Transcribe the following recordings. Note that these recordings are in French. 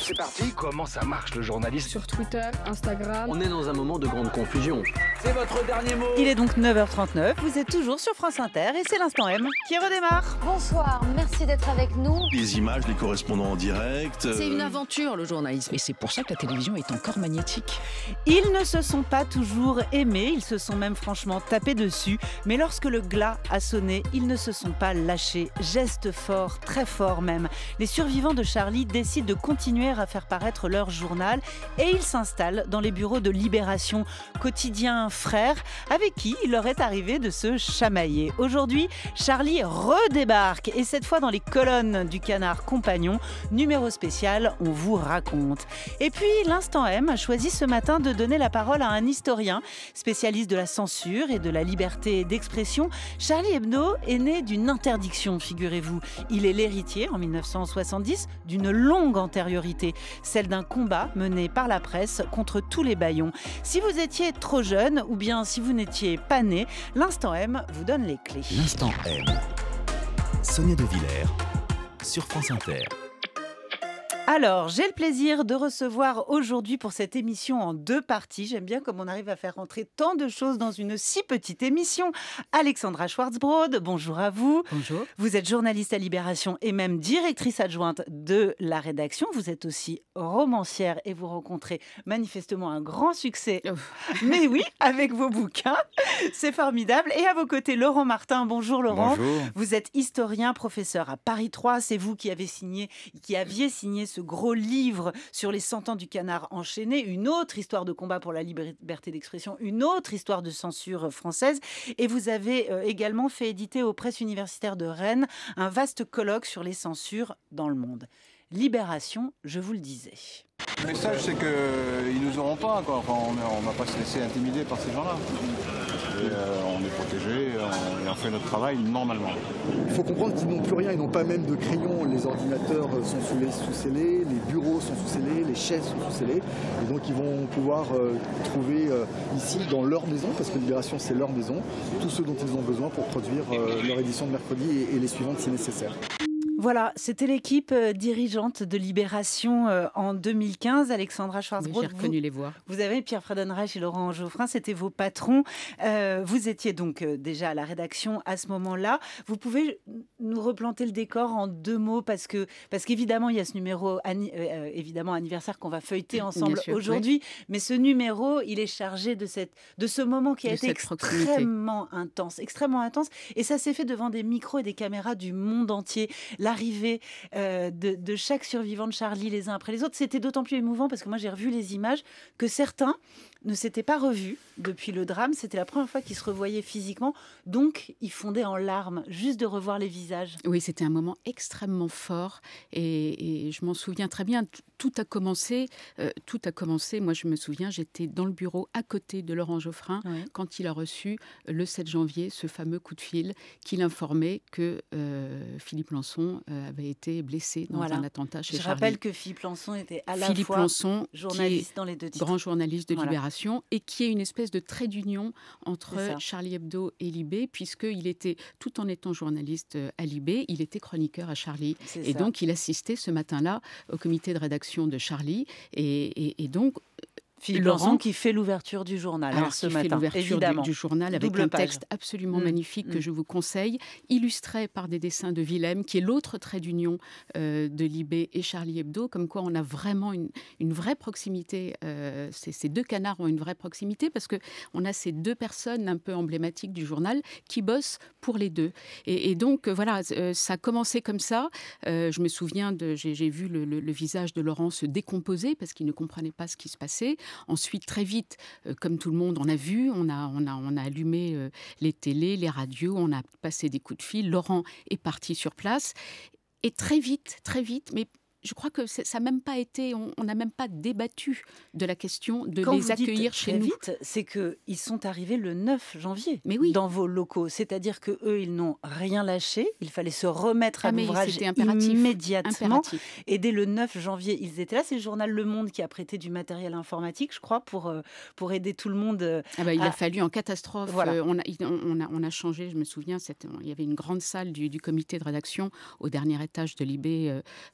c'est parti. Comment ça marche le journalisme Sur Twitter, Instagram. On est dans un moment de grande confusion. C'est votre dernier mot. Il est donc 9h39. Vous êtes toujours sur France Inter et c'est l'instant M qui redémarre. Bonsoir, merci d'être avec nous. Les images, les correspondants en direct. C'est une euh, aventure le journalisme et c'est pour ça que la télévision est encore magnétique. Ils ne se sont pas toujours aimés, ils se sont même franchement tapés dessus. Mais lorsque le glas a sonné, ils ne se sont pas lâchés. Geste fort, très fort même. Les survivants de Charlie décident de continuer à faire paraître leur journal et ils s'installent dans les bureaux de Libération, quotidien frère, avec qui il leur est arrivé de se chamailler. Aujourd'hui, Charlie redébarque et cette fois dans les colonnes du Canard Compagnon, numéro spécial, on vous raconte. Et puis, l'instant M a choisi ce matin de donner la parole à un historien, spécialiste de la censure et de la liberté d'expression. Charlie Hebdo est né d'une interdiction, figurez-vous. Il est l'héritier, en 1970, d'une longue antériorité celle d'un combat mené par la presse contre tous les baillons. Si vous étiez trop jeune ou bien si vous n'étiez pas né, l'instant M vous donne les clés. L'instant M. Sonia de Villers sur France Inter. Alors, j'ai le plaisir de recevoir aujourd'hui pour cette émission en deux parties. J'aime bien comme on arrive à faire rentrer tant de choses dans une si petite émission. Alexandra Schwarzbrod, bonjour à vous. Bonjour. Vous êtes journaliste à Libération et même directrice adjointe de la rédaction. Vous êtes aussi romancière et vous rencontrez manifestement un grand succès. Mais oui, avec vos bouquins. C'est formidable. Et à vos côtés, Laurent Martin. Bonjour Laurent. Bonjour. Vous êtes historien, professeur à Paris 3. C'est vous qui avez signé, qui aviez signé ce gros livre sur les 100 ans du canard enchaîné, une autre histoire de combat pour la liberté d'expression, une autre histoire de censure française. Et vous avez euh, également fait éditer aux presses universitaires de Rennes un vaste colloque sur les censures dans le monde. Libération, je vous le disais. Le message, c'est qu'ils euh, nous auront pas. Quoi. on ne va pas se laisser intimider par ces gens-là. Euh, on est protégé et on fait notre travail normalement. Il faut comprendre qu'ils n'ont plus rien, ils n'ont pas même de crayon. Les ordinateurs euh, sont sous-scellés, les bureaux sont sous-scellés, les chaises sont sous Et donc ils vont pouvoir euh, trouver ici, dans leur maison, parce que Libération c'est leur maison, tout ce dont ils ont besoin pour produire leur édition de mercredi et les suivantes si nécessaire. Voilà, c'était l'équipe euh, dirigeante de Libération euh, en 2015, Alexandra Schwarzbrot. vous, avez Pierre Fredenreich et Laurent Geoffrin, c'était vos patrons. Euh, vous étiez donc déjà à la rédaction à ce moment-là. Vous pouvez nous replanter le décor en deux mots parce que parce qu'évidemment il y a ce numéro évidemment anniversaire qu'on va feuilleter ensemble aujourd'hui, mais ce numéro il est chargé de cette de ce moment qui a été extrêmement intense, extrêmement intense, et ça s'est fait devant des micros et des caméras du monde entier l'arrivée euh, de, de, chaque survivant de Charlie les uns après les autres. C'était d'autant plus émouvant parce que moi j'ai revu les images que certains ne s'était pas revu depuis le drame. C'était la première fois qu'ils se revoyaient physiquement. Donc, ils fondaient en larmes, juste de revoir les visages. Oui, c'était un moment extrêmement fort. Et, je m'en souviens très bien. Tout a commencé. Euh, tout a commencé. Moi, je me souviens, j'étais dans le bureau à côté de Laurent Geoffrin quand il a reçu euh, le 7 janvier ce fameux coup de fil qui l'informait que euh, Philippe Lançon avait été blessé dans un attentat chez je Charlie. Je rappelle que Philippe Lançon était à la fois journaliste dans les deux titres. grand journaliste de Libération et qui est une espèce de trait d'union entre Charlie Hebdo et Libé, puisqu'il était, tout en étant journaliste euh, à Libé, il était chroniqueur à Charlie. Et donc, il assistait ce matin-là au comité de rédaction de Charlie. et donc, Laurent qui fait l'ouverture du journal alors, qui fait l'ouverture du, journal avec un texte absolument mm. magnifique que mm. je vous conseille, illustré par des dessins de Willem, qui est l'autre trait d'union euh, de Libé et Charlie Hebdo, comme quoi on a vraiment une, vraie proximité. Euh, ces, deux canards ont une vraie proximité parce que on a ces deux personnes un peu emblématiques du journal qui bossent pour les deux. Et, donc euh, voilà, ça a commencé comme ça. je me souviens de, j'ai vu le visage de Laurent se décomposer parce qu'il ne comprenait pas ce qui se passait. Ensuite, très vite, euh, comme tout le monde, on a vu, on a, on a, on a allumé euh, les télés, les radios, on a passé des coups de fil. Laurent est parti sur place. Et très vite, très vite, mais je crois que ça n'a même pas été, on n'a même pas débattu de la question de Quand les vous accueillir dites chez très nous. vite, c'est qu'ils sont arrivés le 9 janvier dans vos locaux. C'est-à-dire que eux, ils n'ont rien lâché. Il fallait se remettre à ah l'ouvrage immédiatement. Impératif. Et dès le 9 janvier, ils étaient là. C'est le journal Le Monde qui a prêté du matériel informatique, je crois, pour, euh, pour aider tout le monde. Euh, ah bah, il a fallu en catastrophe. Euh, on, a, on, a, changé, je me souviens, il y avait une grande salle du, comité de rédaction au dernier étage de l'IB,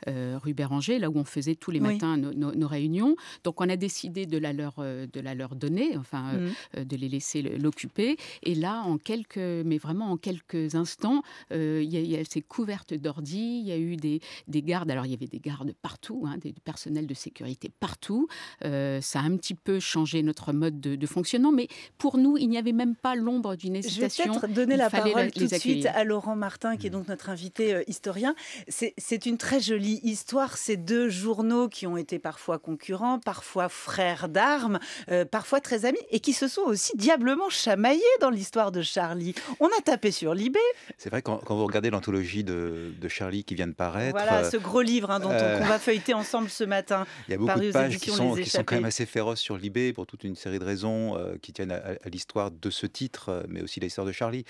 rue Béranger, là où on faisait tous les matins nos, réunions. Donc on a décidé de la leur, euh, de la leur donner, enfin euh, mm. euh, de les laisser l'occuper. Et là, en quelques, mais vraiment en quelques instants, il s'est couverte d'ordi, il y a eu des, des, gardes. Alors il y avait des gardes partout, hein, des, personnels de sécurité partout. ça a un petit peu changé notre mode de, fonctionnement, mais pour nous, il n'y avait même pas l'ombre d'une hésitation. Je vais donner la parole tout de suite à Laurent Martin, qui est mm. donc notre invité historien. C'est une très jolie histoire ces deux journaux qui ont été parfois concurrents, parfois frères d'armes, euh, parfois très amis, et qui se sont aussi diablement chamaillés dans l'histoire de Charlie. On a tapé sur Libé. C'est vrai, quand, quand, vous regardez l'anthologie de, Charlie qui vient de paraître. Voilà, euh, ce gros livre hein, dont on, euh, va feuilleter ensemble ce matin. Il y a beaucoup de pages qui sont, qui quand même assez féroces sur Libé pour toute une série de raisons qui tiennent à, à l'histoire de ce titre, mais aussi l'histoire de Charlie.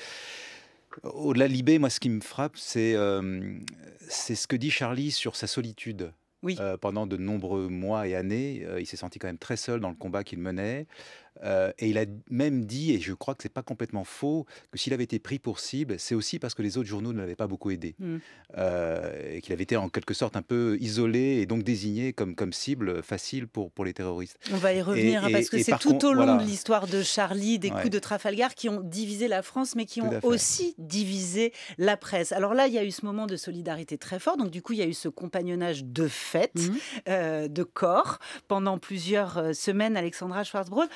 Au-delà de Libé, moi, ce qui me frappe, c'est euh, ce que dit Charlie sur sa solitude. Oui. Euh, pendant de nombreux mois et années, euh, il s'est senti quand même très seul dans le combat qu'il menait. Euh, et il a même dit, et je crois que c'est pas complètement faux, que s'il avait été pris pour cible, c'est aussi parce que les autres journaux ne l'avaient pas beaucoup aidé. Hmm. Euh, et qu'il avait été en quelque sorte un peu isolé et donc désigné comme, comme cible facile pour, pour les terroristes. On va y revenir, parce que c'est tout au long de l'histoire de Charlie, des coups de Trafalgar qui ont divisé la France, mais qui ont aussi divisé la presse. Alors là, il y a eu ce moment de solidarité très fort, donc du coup, il y a eu ce compagnonnage de fête, mhm. euh, de corps, pendant plusieurs semaines, Alexandra Schwarzbrod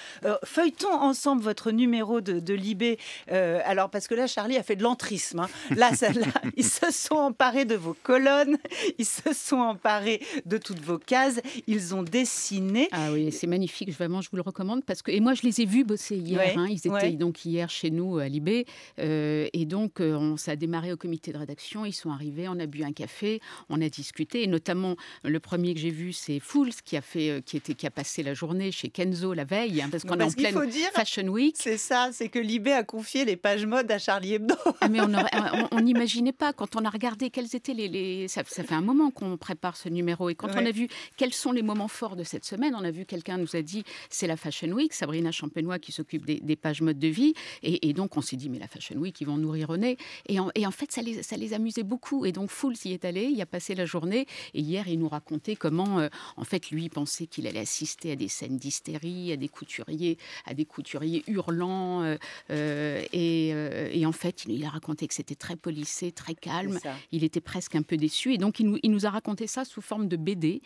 feuilletons ensemble votre numéro de, de Libé. Euh, alors, parce que là, Charlie a fait de l'entrisme. Hein. Là, ils se sont emparés de vos colonnes, ils se sont emparés de toutes vos cases, ils ont dessiné. Ah oui, c'est magnifique, vraiment, je vous le recommande. Parce que, et moi, je les ai vus bosser hier. Hein. Ils étaient donc hier chez nous à Libé. Euh, et donc, euh, on, ça a démarré au comité de rédaction. Ils sont arrivés, on a bu un café, on a discuté. Et notamment, le premier que j'ai vu, c'est Fools, qui a, fait, qui, était, qui a passé la journée chez Kenzo la veille. Hein, parce qu'on faut dire, Fashion Week. C'est ça, c'est que Libé a confié les pages mode à Charlie Hebdo. Ah, mais ah, on n'imaginait pas, quand on a regardé quels étaient les... Ça, fait un moment qu'on prépare ce numéro, et quand on a vu quels sont les moments forts de cette semaine, on a vu quelqu'un nous a dit, c'est la Fashion Week, Sabrina Champenois qui s'occupe des, pages mode de vie, et, donc on s'est dit, mais la Fashion Week, ils vont nourrir René. Et en, et en fait, ça les, ça les amusait beaucoup, et donc Fools y est allé, il a passé la journée, et hier, il nous racontait comment, euh, en fait, lui pensait qu'il allait assister à des scènes d'hystérie, à des couturiers à des couturiers hurlants. Euh, euh, et, euh, et, en fait, il, a raconté que c'était très policé, très calme. Il était presque un peu déçu. Et donc, il nous, il nous a raconté ça sous forme de BD.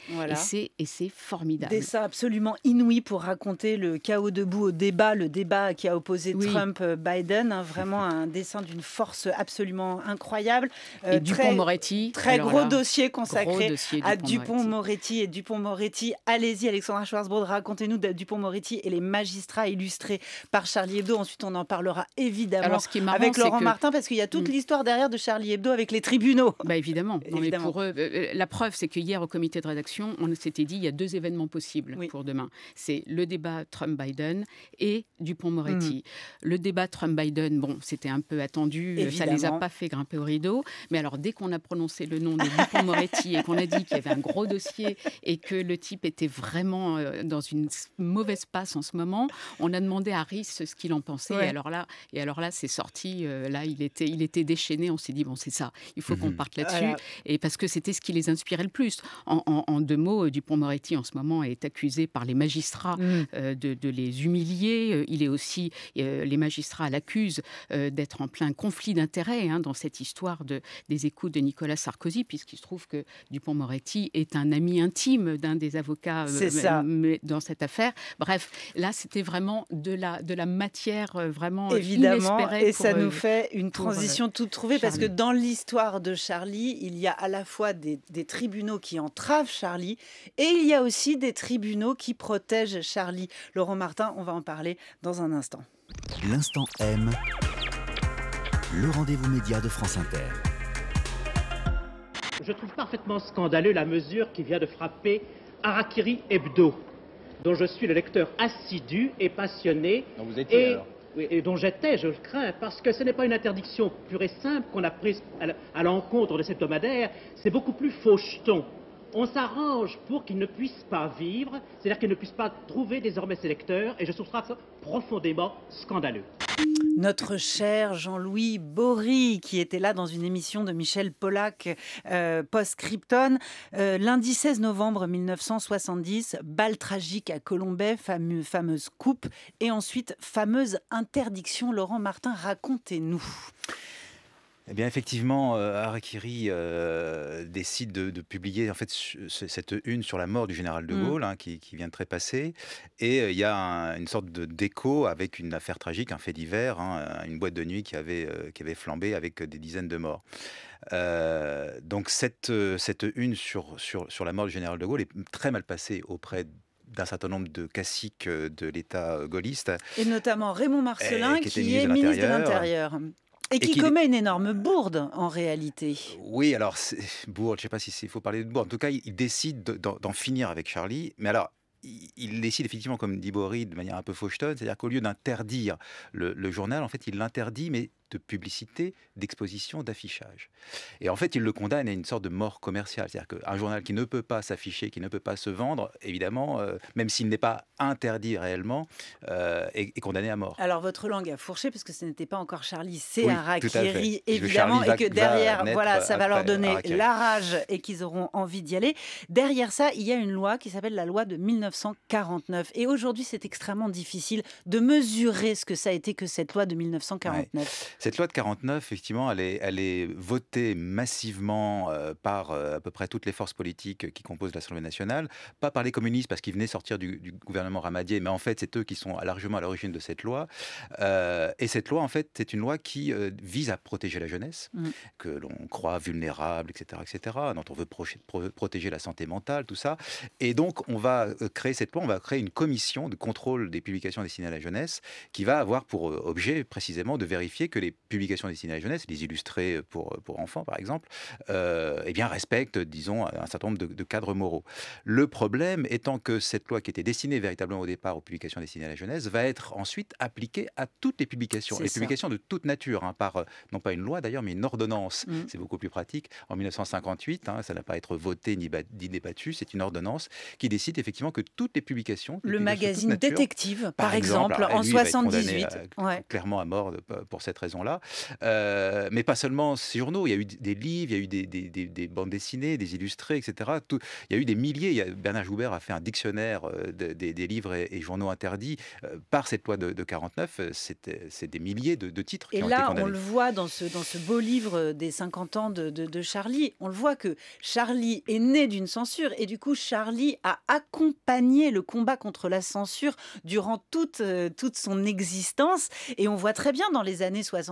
Et c'est formidable. Dessin absolument inouï pour raconter le chaos debout au débat, le débat qui a opposé Trump-Biden. Hein, vraiment un dessin d'une force absolument incroyable. Euh, et Dupont-Moretti. Très, gros dossier consacré à Dupont-Moretti et Dupont-Moretti. Allez-y, Alexandra Schwarzbourg, racontez-nous Dupont-Moretti et les magistrats magistrat illustré par Charlie Hebdo. Ensuite, on en parlera évidemment avec Laurent Martin, parce qu'il y a toute hmm. l'histoire derrière de Charlie Hebdo avec les tribunaux. Bah, évidemment. Euh, euh, la preuve, c'est que hier, au comité de rédaction, on s'était dit il y a deux événements possibles pour demain. C'est le débat Trump-Biden et Dupont-Moretti. Hmm. Le débat Trump-Biden, bon, c'était un peu attendu, euh, ça ne les a pas fait grimper au rideau. Mais alors, dès qu'on a prononcé le nom de Dupont-Moretti et qu'on a dit qu'il y avait un gros dossier et que le type était vraiment dans une mauvaise passe en ce moment, on a demandé à Rice ce qu'il en pensait. Et alors là, et alors là, c'est sorti. Euh, là, il était, il était déchaîné. On s'est dit bon, c'est ça. Il faut qu'on mhm. parte là-dessus. Et parce que c'était ce qui les inspirait le plus. En, deux mots, euh, Dupont-Moretti en ce moment est accusé par les magistrats mhm. euh, de, les humilier. Il est aussi, les magistrats l'accusent d'être en plein conflit d'intérêts hein, dans cette histoire de, des écoutes de Nicolas Sarkozy, puisqu'il se trouve que Dupont-Moretti est un ami intime d'un des avocats dans cette affaire. Bref, là, c'est c'était vraiment de la, de la matière euh, vraiment euh, Évidemment, et ça euh, nous fait une transition toute trouvée, parce que dans l'histoire de Charlie, il y a à la fois des, des tribunaux qui entravent Charlie, et il y a aussi des tribunaux qui protègent Charlie. Laurent Martin, on va en parler dans un instant. L'instant M, le rendez-vous média de France Inter. Je trouve parfaitement scandaleux la mesure qui vient de frapper Harakiri Hebdo dont je suis le lecteur assidu et passionné. vous et, et dont j'étais, je le crains, parce que ce n'est pas une interdiction pure et simple qu'on a prise à l'encontre de cet c'est beaucoup plus faucheton. On s'arrange pour qu'il ne puisse pas vivre, c'est-à-dire qu'il ne puisse pas trouver désormais ses lecteurs, et je trouve ça profondément scandaleux notre cher Jean-Louis Bory, qui était là dans une émission de Michel Pollack euh, post euh, lundi 16 novembre 1970, balle tragique à Colombay, fameuse coupe, et ensuite fameuse interdiction. Laurent Martin, racontez-nous. Eh bien, effectivement, euh, Harakiri euh, décide de, publier en fait cette une sur la mort du général de mm. Gaulle, hein, qui, vient de trépasser, et euh, il y a une sorte de déco avec une affaire tragique, un fait divers, hein, une boîte de nuit qui avait, qui avait flambé avec des dizaines de morts. donc cette, cette une sur, sur, sur la mort du général de Gaulle est très mal passée auprès d'un certain nombre de classiques de l'État gaulliste. Et notamment Raymond Marcelin, eh, eh, qui, est ministre de l'Intérieur. Et qui, commet une énorme bourde en réalité. Euh, oui, alors bourde, je ne sais pas si il faut parler de bourde. En tout cas, il décide d'en finir avec Charlie. Mais alors, il décide effectivement, comme dit de manière un peu fauchetonne, c'est-à-dire qu'au lieu d'interdire le, journal, en fait, il l'interdit, mais de publicité, d'exposition, d'affichage. Et en fait, il le condamne à une sorte de mort commerciale. C'est-à-dire qu'un journal qui ne peut pas s'afficher, qui ne peut pas se vendre, évidemment, euh, même s'il n'est pas interdit réellement, euh, est, condamné à mort. Alors, votre langue a fourché, parce que ce n'était pas encore Charlie, c'est qui rit évidemment, et que derrière, voilà, ça va leur euh, donner la rage et qu'ils auront envie d'y aller. Derrière ça, il y a une loi qui s'appelle la loi de 1949. Et aujourd'hui, c'est extrêmement difficile de mesurer ce que ça a été que cette loi de 1949. Cette loi de 49, effectivement, elle est, votée massivement euh, par euh, à peu près toutes les forces politiques euh, qui composent l'Assemblée nationale, pas par les communistes parce qu'ils venaient sortir du, gouvernement Ramadier, mais en fait, c'est eux qui sont largement à l'origine de cette loi. et cette loi, en fait, c'est une loi qui vise à protéger la jeunesse, mmh. que l'on croit vulnérable, etc., etc., dont on veut protéger la santé mentale, tout ça. Et donc, on va créer cette loi, on va créer une commission de contrôle des publications destinées à la jeunesse qui va avoir pour objet précisément de vérifier que les les publications destinées à la jeunesse, les illustrés pour, pour enfants par exemple, euh, eh bien respectent, disons, un certain nombre de, cadres moraux. Le problème étant que cette loi qui était destinée véritablement au départ aux publications destinées à la jeunesse va être ensuite appliquée à toutes les publications, les publications de toute nature, hein, par euh, non pas une loi d'ailleurs, mais une ordonnance. Mmh. C'est beaucoup plus pratique. En 1958, hein, ça n'a pas être voté ni, débattu, c'est une ordonnance qui décide effectivement que toutes les publications, le magazine détective par, exemple, ah, en 78, clairement à mort pour cette raison là euh, mais pas seulement ces journaux. Il y a eu des livres, il y a eu des, bandes dessinées, des illustrés, etc. il y a eu des milliers. Il y Bernard Joubert a fait un dictionnaire euh, des, livres et, journaux interdits euh, par cette loi de, de 49. C'est des milliers de, titres. Et là, on le voit dans ce, dans ce beau livre des 50 ans de, de Charlie. On le voit que Charlie est né d'une censure et du coup, Charlie a accompagné le combat contre la censure durant toute, toute son existence. Et on voit très bien dans les années 60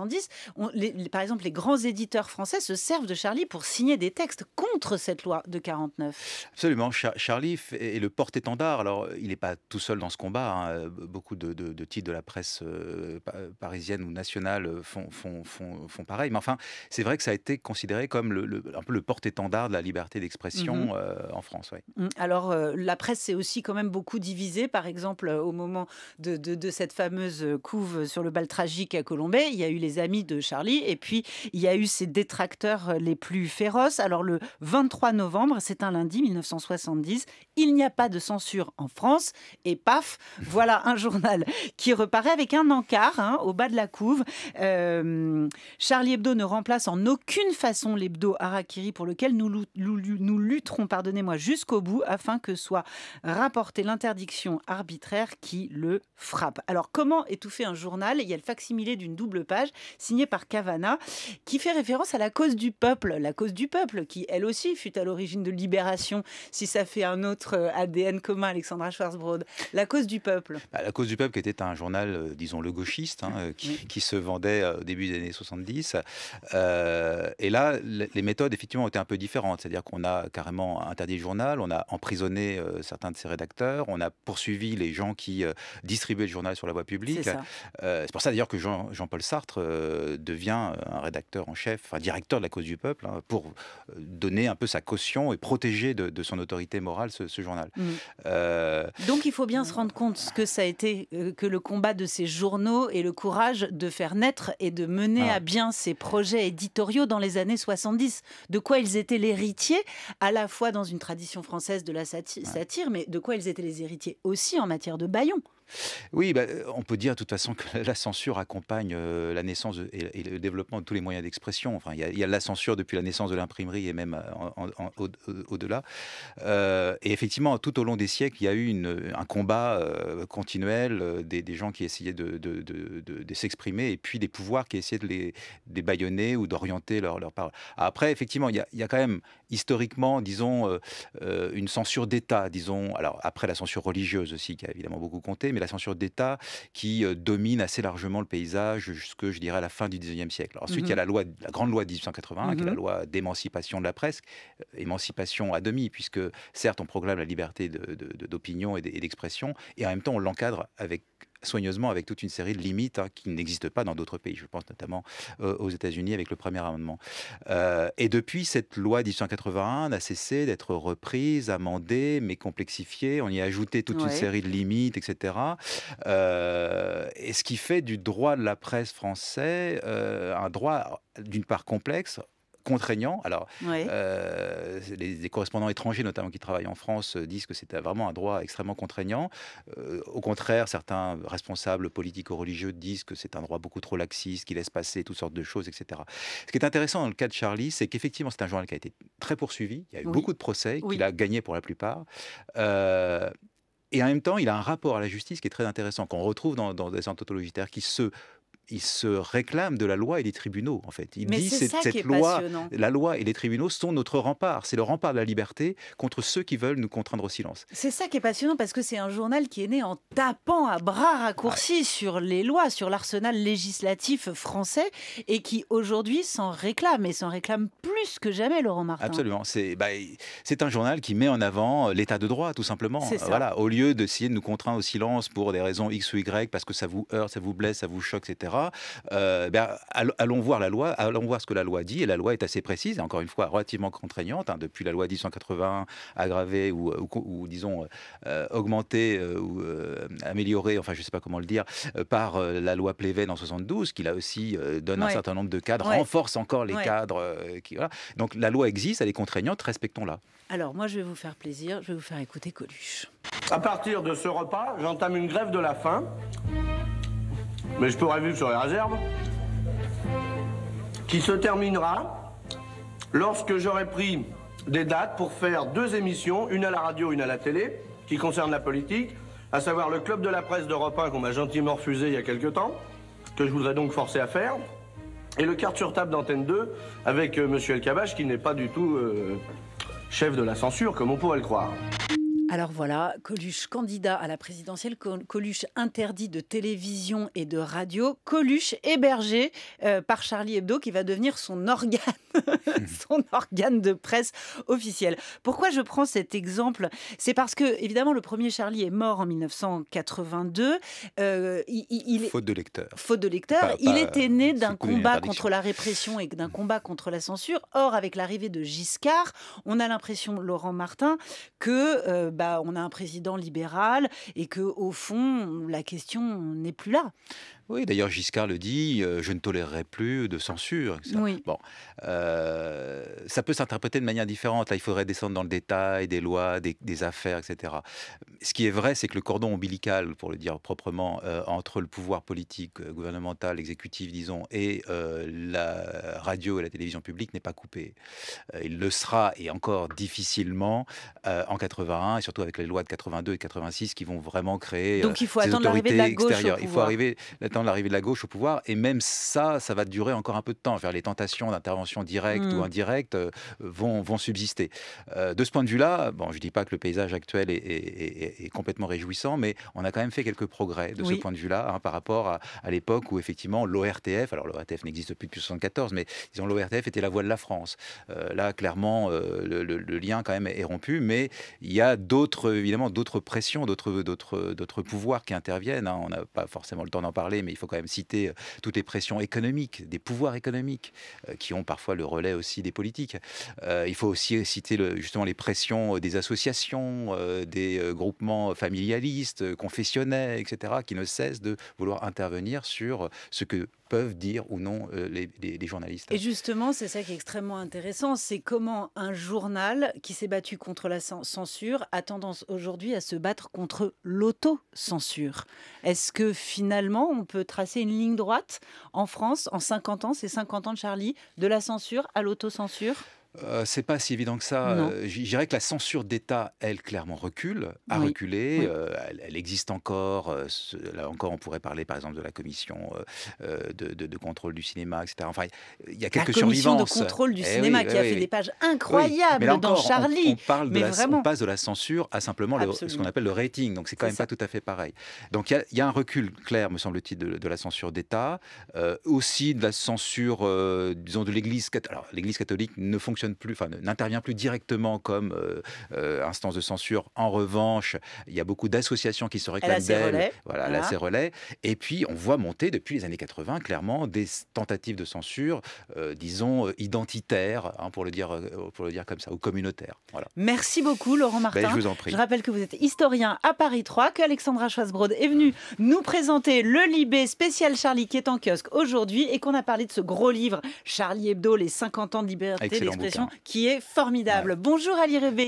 par exemple, les grands éditeurs français se servent de Charlie pour signer des textes contre cette loi de 49. Absolument. Charlie est le porte-étendard. Alors, il n'est pas tout seul dans ce combat. Hein. Euh, beaucoup de, titres de la presse euh, parisienne ou nationale euh, font, pareil. Mais enfin, c'est vrai que ça a été considéré comme le, un peu le porte-étendard de la liberté d'expression mm-hmm. en France. Mm. Alors, la presse s'est aussi quand même beaucoup divisée. Par exemple, au moment de, cette fameuse couve sur le bal tragique à Colombay, il y a eu les amis de Charlie. Et puis, il y a eu ses détracteurs euh, les plus féroces. Alors, le 23 novembre, c'est un lundi 1970, il n'y a pas de censure en France. Et paf, voilà un journal qui reparaît avec un encart hein, au bas de la couve. Euh, Charlie Hebdo ne remplace en aucune façon l'hebdo arakiri pour lequel nous, nous lutterons, pardonnez-moi, jusqu'au bout afin que soit rapportée l'interdiction arbitraire qui le frappe. Alors, comment étouffer un journal Il y a le facsimilé d'une double page signé par Cavana, qui fait référence à la cause du peuple, la cause du peuple qui, elle aussi, fut à l'origine de Libération, si ça fait un autre euh, ADN commun, Alexandra Schwarzbrod. La cause du peuple. Bah, la cause du peuple qui était un journal, euh, disons, le gauchiste, hein, euh, qui, se vendait au début des années 70. et là, les méthodes, effectivement, ont été un peu différentes. C'est-à-dire qu'on a carrément interdit le journal, on a emprisonné certains de ses rédacteurs, on a poursuivi les gens qui distribuaient le journal sur la voie publique. C'est pour ça, d'ailleurs, que Jean-Paul Sartre euh, devient euh, un rédacteur en chef, un directeur de la cause du peuple, hein, pour euh, donner un peu sa caution et protéger de, son autorité morale ce, journal. Mm. Donc il faut bien se rendre compte ce que ça a été, que le combat de ces journaux et le courage de faire naître et de mener à bien ces projets éditoriaux dans les années 70, de quoi ils étaient l'héritier, à la fois dans une tradition française de la satire, mais de quoi ils étaient les héritiers aussi en matière de bâillon. Oui, bah, euh, on peut dire de toute façon que la censure accompagne euh, la naissance et, le développement de tous les moyens d'expression. Enfin, il y, a, la censure depuis la naissance de l'imprimerie et même euh, au-delà. et effectivement, tout au long des siècles, il y a eu un combat continuel des, gens qui essayaient de, de, s'exprimer et puis des pouvoirs qui essayaient de les, les bâillonner ou d'orienter leur, leur parole. Après, effectivement, il y, a, y a quand même historiquement, disons, une censure d'État, disons, alors après la censure religieuse aussi, qui a évidemment beaucoup compté, mais la censure d'État qui euh, domine assez largement le paysage jusque, je dirais, à la fin du XIXe siècle. ensuite, il y a mhm. la, grande loi de 1881, qui est la mhm. loi d'émancipation de la presse, euh, émancipation à demi, puisque certes, on proclame la liberté d'opinion et d'expression, et en même temps, on l'encadre avec soigneusement avec toute une série de limites hein, qui n'existent pas dans d'autres pays. Je pense notamment euh, aux États-Unis avec le premier amendement. Euh, et depuis, cette loi 1881 a cessé d'être reprise, amendée, mais complexifiée. On y a ajouté toute une série de limites, etc. Euh, et ce qui fait du droit de la presse français un droit d'une part complexe, contraignant. Alors, euh, les, correspondants étrangers, notamment qui travaillent en France, euh, disent que c'est vraiment un droit extrêmement contraignant. Euh, au contraire, certains responsables politico-religieux disent que c'est un droit beaucoup trop laxiste, qui laisse passer toutes sortes de choses, etc. Ce qui est intéressant dans le cas de Charlie, c'est qu'effectivement, c'est un journal qui a été très poursuivi. Il y a eu beaucoup de procès, qu'il a gagné pour la plupart. et en même temps, il a un rapport à la justice qui est très intéressant, qu'on retrouve dans, des anthologies qui se il se réclame de la loi et des tribunaux, en fait. il dit c'est cette loi, la loi et les tribunaux sont notre rempart. C'est le rempart de la liberté contre ceux qui veulent nous contraindre au silence. C'est ça qui est passionnant parce que c'est un journal qui est né en tapant à bras raccourcis sur les lois, sur l'arsenal législatif français et qui aujourd'hui s'en réclame et s'en réclame plus que jamais, Laurent Martin. Absolument. C'est bah, un journal qui met en avant l'état de droit, tout simplement. Voilà. Au lieu d'essayer de nous contraindre au silence pour des raisons X ou Y, parce que ça vous heurte, ça vous blesse, ça vous choque, etc. Euh, ben, allons voir la loi, allons voir ce que la loi dit. Et la loi est assez précise, encore une fois, relativement contraignante, hein, depuis la loi 1080 aggravée ou, euh, disons, euh, augmentée ou améliorée, enfin, je ne sais pas comment le dire, par la loi Pleven en 72, qui là aussi donne un certain nombre de cadres, renforce encore les cadres. qui, voilà. Donc la loi existe, elle est contraignante, respectons-la. Alors moi, je vais vous faire plaisir, je vais vous faire écouter Coluche. À partir de ce repas, j'entame une grève de la faim mais je pourrais vivre sur les réserves. Qui se terminera lorsque j'aurai pris des dates pour faire deux émissions, une à la radio, une à la télé, qui concernent la politique, à savoir le club de la presse d'Europe 1 qu'on m'a gentiment refusé il y a quelque temps, que je voudrais donc forcer à faire, et le carte sur table d'antenne 2 avec M. Euh, Monsieur El Kabache qui n'est pas du tout euh, chef de la censure comme on pourrait le croire. Alors voilà, Coluche candidat à la présidentielle, Coluche interdit de télévision et de radio, Coluche hébergé euh, par Charlie Hebdo qui va devenir son organe, son organe de presse officiel. Pourquoi je prends cet exemple C'est parce que évidemment le premier Charlie est mort en 1982. Euh, il, faute de lecteur. Faute de lecteur. il était né d'un combat contre la répression et d'un combat contre la censure. Or avec l'arrivée de Giscard, on a l'impression, Laurent Martin, que euh, bah, bah, on a un président libéral et que au fond, la question n'est plus là. Oui, d'ailleurs Giscard le dit, euh, je ne tolérerai plus de censure. Oui. Bon, euh, ça peut s'interpréter de manière différente. Là, il faudrait descendre dans le détail des lois, des, affaires, etc. Ce qui est vrai, c'est que le cordon ombilical, pour le dire proprement, euh, entre le pouvoir politique, gouvernemental, exécutif, disons, et la radio et la télévision publique n'est pas coupé. il le sera et encore difficilement en 81 et surtout avec les lois de 82 et 86 qui vont vraiment créer. Donc il faut attendre l'arrivée de la gauche. il faut arriver de l'arrivée de la gauche au pouvoir. Et même ça, ça va durer encore un peu de temps. Faire les tentations d'intervention directe ou hmm. indirecte euh, vont, vont subsister. Euh, de ce point de vue-là, bon, je dis pas que le paysage actuel est, complètement réjouissant, mais on a quand même fait quelques progrès de ce point de vue-là hein, par rapport à, l'époque où effectivement l'ORTF, alors l'ORTF n'existe plus depuis 1974, mais ont l'ORTF était la voix de la France. Euh, là, clairement, le, lien quand même est rompu, mais il y a d'autres, évidemment, d'autres pressions, d'autres pouvoirs qui interviennent. Hein. On n'a pas forcément le temps d'en parler, mais il faut quand même citer euh, toutes les pressions économiques, des pouvoirs économiques, euh, qui ont parfois le relais aussi des politiques. Euh, il faut aussi citer justement les pressions des associations, des groupements familialistes, confessionnels, etc., qui ne cessent de vouloir intervenir sur ce que peuvent dire ou non euh, les, les, journalistes. Et justement, c'est ça qui est extrêmement intéressant, c'est comment un journal qui s'est battu contre la censure a tendance aujourd'hui à se battre contre l'auto-censure. Est-ce que finalement, on peut tracer une ligne droite en France en 50 ans, c'est 50 ans de Charlie, de la censure à l'auto-censure euh, c'est pas si évident que ça. Euh, je dirais que la censure d'État, elle, clairement recule, a reculé. Euh, elle, existe encore. là encore, on pourrait parler, par exemple, de la commission de, contrôle du cinéma, etc. Enfin, il y a quelques survivances. La commission de contrôle du eh cinéma qui eh a fait des pages incroyables dans Charlie. On, parle passe de la censure à simplement ce qu'on appelle le rating. Donc, c'est quand même pas tout à fait pareil. Donc, il y, a un recul clair, me semble-t-il, de, la censure d'État, aussi de la censure, disons, de l'Église. catholique. Alors, l'Église catholique ne fonctionne plus, enfin n'intervient plus directement comme euh, euh, instance de censure. En revanche, il y a beaucoup d'associations qui se réclament d'elle. Voilà, là c'est ah. relais. Et puis on voit monter depuis les années 80 clairement des tentatives de censure, euh, disons identitaires, hein, pour le dire pour le dire comme ça, ou communautaires. Voilà. Merci beaucoup Laurent ben, Martin. je vous en prie. Je rappelle que vous êtes historien à Paris 3, que Alexandra Schwarzbrod est venue nous présenter le Libé spécial Charlie qui est en kiosque aujourd'hui et qu'on a parlé de ce gros livre Charlie Hebdo, les 50 ans de liberté d'expression qui est formidable. Bonjour Ali Rébé.